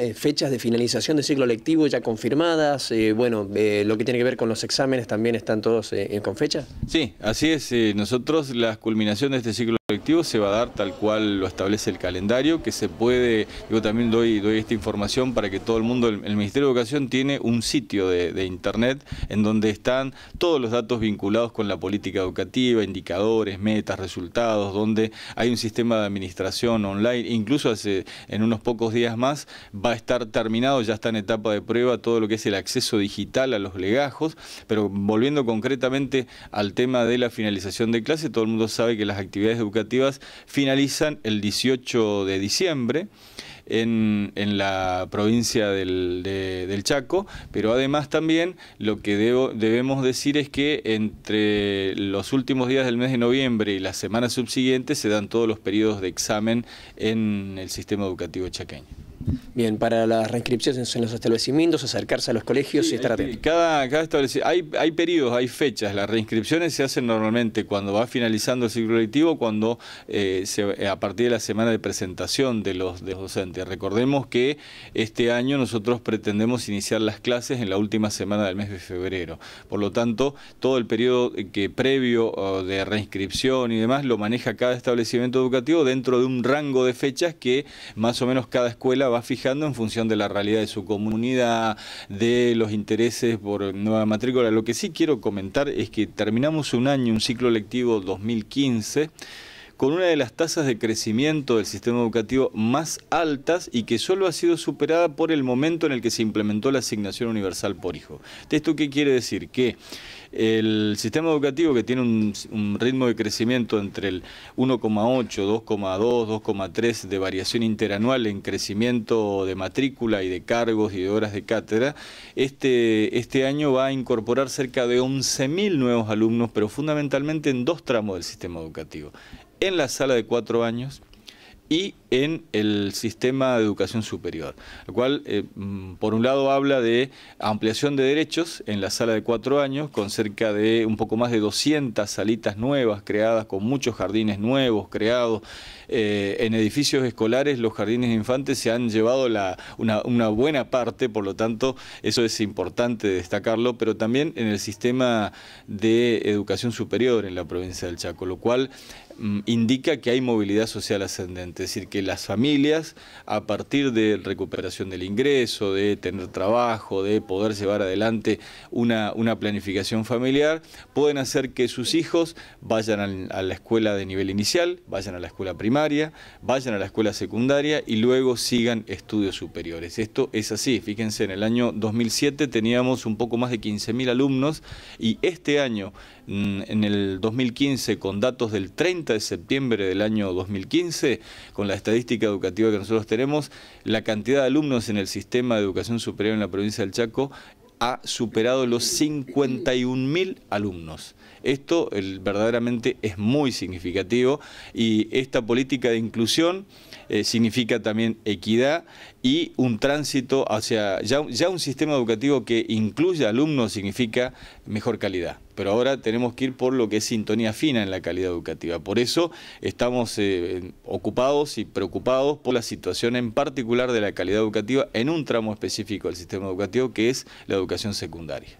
Eh, fechas de finalización de ciclo lectivo ya confirmadas, eh, bueno, eh, lo que tiene que ver con los exámenes también están todos con fecha. Sí, así es, nosotros las culminaciones de este ciclo lectivo se va a dar tal cual lo establece el calendario, que se puede, yo también doy, doy esta información para que todo el mundo, el, Ministerio de Educación tiene un sitio de, internet en donde están todos los datos vinculados con la política educativa, indicadores, metas, resultados, donde hay un sistema de administración online, incluso hace, en unos pocos días más va va a estar terminado, ya está en etapa de prueba todo lo que es el acceso digital a los legajos, pero volviendo concretamente al tema de la finalización de clase, todo el mundo sabe que las actividades educativas finalizan el 18 de diciembre. En, la provincia del, Chaco, pero además también lo que debemos decir es que entre los últimos días del mes de noviembre y la semana subsiguiente se dan todos los periodos de examen en el sistema educativo chaqueño. Bien, para las reinscripciones en los establecimientos, acercarse a los colegios y estar atentos. Cada, cada establecimiento, hay, periodos, hay fechas. Las reinscripciones se hacen normalmente cuando va finalizando el ciclo lectivo, cuando eh, se, eh, a partir de la semana de presentación de los, docentes. Recordemos que este año nosotros pretendemos iniciar las clases en la última semana del mes de febrero. Por lo tanto, todo el periodo que previo de reinscripción y demás lo maneja cada establecimiento educativo dentro de un rango de fechas que más o menos cada escuela va fijando en función de la realidad de su comunidad, de los intereses por nueva matrícula. Lo que sí quiero comentar es que terminamos un año, un ciclo lectivo 2015, con una de las tasas de crecimiento del sistema educativo más altas y que solo ha sido superada por el momento en el que se implementó la asignación universal por hijo. ¿Esto qué quiere decir? Que el sistema educativo que tiene un, ritmo de crecimiento entre el 1,8, 2,2, 2,3 de variación interanual en crecimiento de matrícula y de cargos y de horas de cátedra, este, este año va a incorporar cerca de 11.000 nuevos alumnos, pero fundamentalmente en dos tramos del sistema educativo en la sala de cuatro años y en el sistema de educación superior, lo cual, eh, mm, por un lado, habla de ampliación de derechos en la sala de cuatro años, con cerca de un poco más de 200 salitas nuevas creadas, con muchos jardines nuevos creados. Eh, en edificios escolares, los jardines de infantes se han llevado una, una buena parte, por lo tanto, eso es importante destacarlo, pero también en el sistema de educación superior en la provincia del Chaco, lo cual mm, indica que hay movilidad social ascendente, es decir, que las familias, a partir de recuperación del ingreso, de tener trabajo, de poder llevar adelante una, una planificación familiar, pueden hacer que sus hijos vayan a la escuela de nivel inicial, vayan a la escuela primaria, vayan a la escuela secundaria y luego sigan estudios superiores. Esto es así, fíjense, en el año 2007 teníamos un poco más de 15.000 alumnos y este año, mm, en el 2015, con datos del 30 de septiembre del año 2015, con la estadística estadística educativa que nosotros tenemos, la cantidad de alumnos en el sistema de educación superior en la provincia del Chaco ha superado los 51.000 alumnos. Esto verdaderamente es muy significativo y esta política de inclusión eh, significa también equidad y un tránsito hacia ya, ya un sistema educativo que incluya alumnos significa mejor calidad pero ahora tenemos que ir por lo que es sintonía fina en la calidad educativa. Por eso estamos eh, ocupados y preocupados por la situación en particular de la calidad educativa en un tramo específico del sistema educativo que es la educación secundaria.